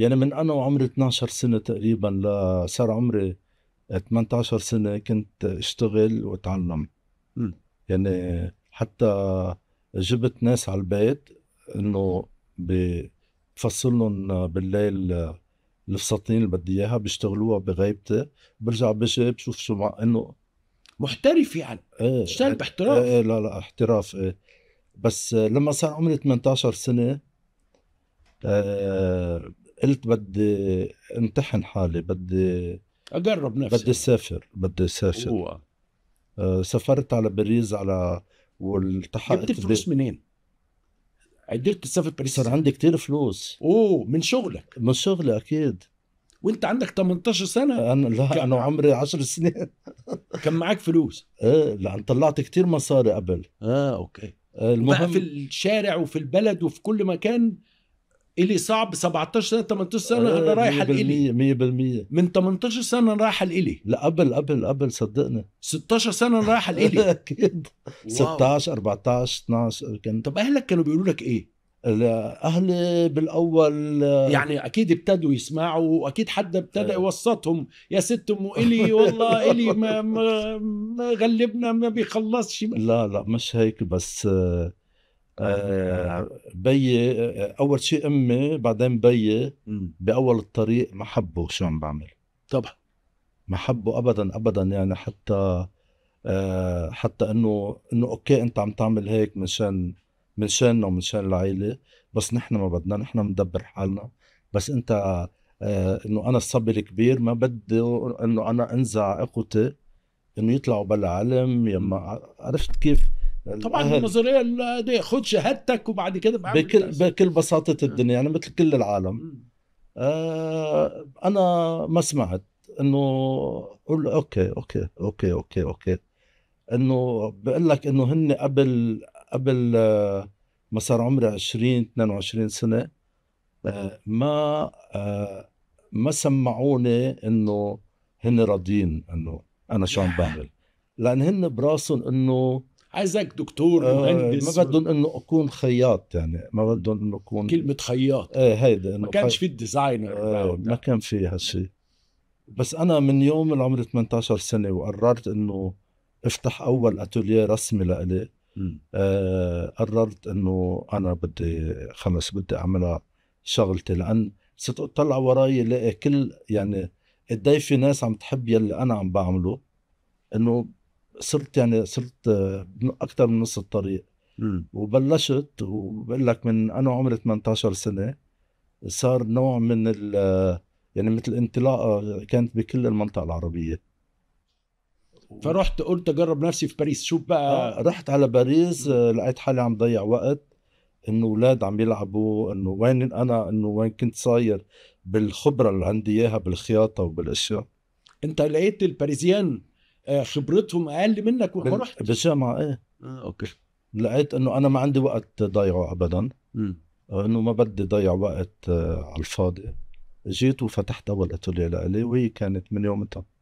يعني من انا وعمري 12 سنه تقريبا لصار عمري 18 سنه كنت اشتغل واتعلم يعني حتى جبت ناس على البيت انه بفصلهم بالليل الفساتين اللي بدي اياها بيشتغلوها بغيبتي برجع بجي بشوف شو مع انه محترف يعني ايه اشتغل إيه، باحتراف ايه لا لا احتراف ايه بس لما صار عمري 18 سنه آه، قلت بدي امتحن حالي بدي اجرب نفسي بدي اسافر بدي اسافر أوه. آه سافرت على باريس على والتحقت جبت فلوس بي... منين؟ قدرت تسافر باريس صار عندي كتير فلوس اوه من شغلك من شغلي اكيد وانت عندك 18 سنه انا لا كان... انا عمري 10 سنين كان معاك فلوس ايه لا طلعت كتير مصاري قبل اه اوكي آه، المهم بقى في الشارع وفي البلد وفي كل مكان الي صعب 17 سنه 18 آه، سنه انا رايح على الالي 100% من 18 سنه رايح على الالي لا قبل قبل قبل صدقني 16 سنه رايح على الالي اكيد 16 14 12 كان طب اهلك كانوا بيقولوا لك ايه؟ اهلي بالاول آه، يعني اكيد ابتدوا يسمعوا واكيد حد ابتدى آه. يوسطهم يا ست ام الي والله الي ما, ما, ما غلبنا ما بيخلصش لا لا مش هيك بس آه آه، آه. بيي اول شيء امي بعدين بيي باول الطريق ما حبوا شو عم بعمل طبعا ما حبوا ابدا ابدا يعني حتى آه، حتى انه انه اوكي انت عم تعمل هيك منشان منشاننا ومنشان العيله بس نحن ما بدنا نحن مدبر حالنا بس انت انه انا الصبي الكبير ما بدي انه انا انزع اخوتي انه يطلعوا بلا علم يما عرفت كيف طبعا النظريه دي خد شهادتك وبعد كده بكل بكل بساطه نعم. الدنيا يعني مثل كل العالم آه انا ما سمعت انه قول اوكي اوكي اوكي اوكي اوكي انه بقول لك انه هن قبل قبل آه، ما صار عمري 20 22 سنه آه ما آه ما سمعوني انه هن راضيين انه انا شو عم بعمل لان هن براسهم انه عايزك دكتور آه، مهندس ما بدهم انه اكون خياط يعني ما بدهم انه اكون كلمه خياط ايه هيدا ما كانش في الديزاينر آه ما كان في هالشيء بس انا من يوم اللي عمري 18 سنه وقررت انه افتح اول اتوليه رسمي لإلي آه قررت انه انا بدي خلص بدي اعملها شغلتي لان صرت اطلع وراي لقي كل يعني قد إيه في ناس عم تحب يلي انا عم بعمله انه صرت يعني صرت آه، اكثر من نص الطريق وبلشت وبقول لك من انا عمري 18 سنه صار نوع من ال آه، يعني مثل انطلاقه آه، كانت بكل المنطقه العربيه فرحت قلت اجرب نفسي في باريس شو بقى آه رحت على باريس لقيت حالي عم ضيع وقت انه اولاد عم يلعبوا انه وين انا انه وين كنت صاير بالخبره اللي عندي اياها بالخياطه وبالاشياء انت لقيت الباريزيان آه، خبرتهم اقل منك وما رحت بالجامعه ايه آه،, آه، اوكي لقيت انه انا ما عندي وقت ضيعه ابدا آه، انه ما بدي ضيع وقت على الفاضي جيت وفتحت اول اتوليه لإلي وهي كانت من يومتها